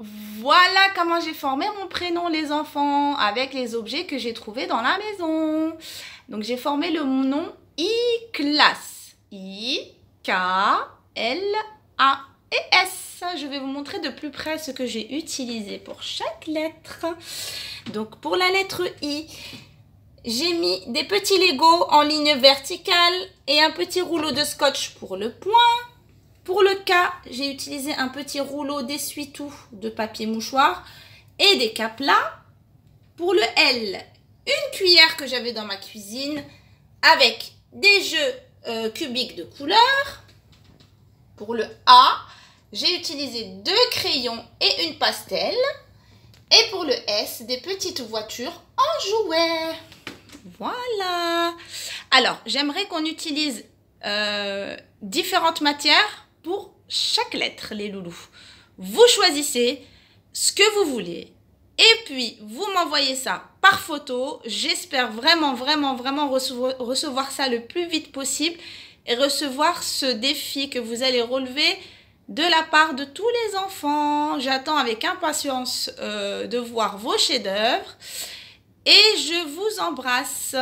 Voilà comment j'ai formé mon prénom les enfants avec les objets que j'ai trouvés dans la maison. Donc j'ai formé le nom I-Class. I-K-L-A et S. Je vais vous montrer de plus près ce que j'ai utilisé pour chaque lettre. Donc pour la lettre I, j'ai mis des petits Lego en ligne verticale et un petit rouleau de scotch pour le point. Pour le K, j'ai utilisé un petit rouleau d'essuie-tout de papier mouchoir et des capes là. Pour le L, une cuillère que j'avais dans ma cuisine avec des jeux euh, cubiques de couleurs. Pour le A, j'ai utilisé deux crayons et une pastelle. Et pour le S, des petites voitures en jouets. Voilà. Alors, j'aimerais qu'on utilise euh, différentes matières pour chaque lettre, les loulous. Vous choisissez ce que vous voulez. Et puis, vous m'envoyez ça par photo. J'espère vraiment, vraiment, vraiment recevoir, ça le plus vite possible et recevoir ce défi que vous allez relever de la part de tous les enfants. J'attends avec impatience euh, de voir vos chefs-d'œuvre et je vous embrasse.